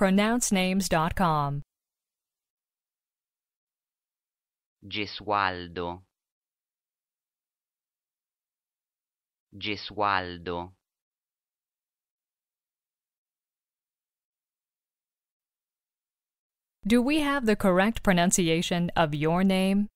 pronouncenames.com. Gesualdo Gesualdo Do we have the correct pronunciation of your name?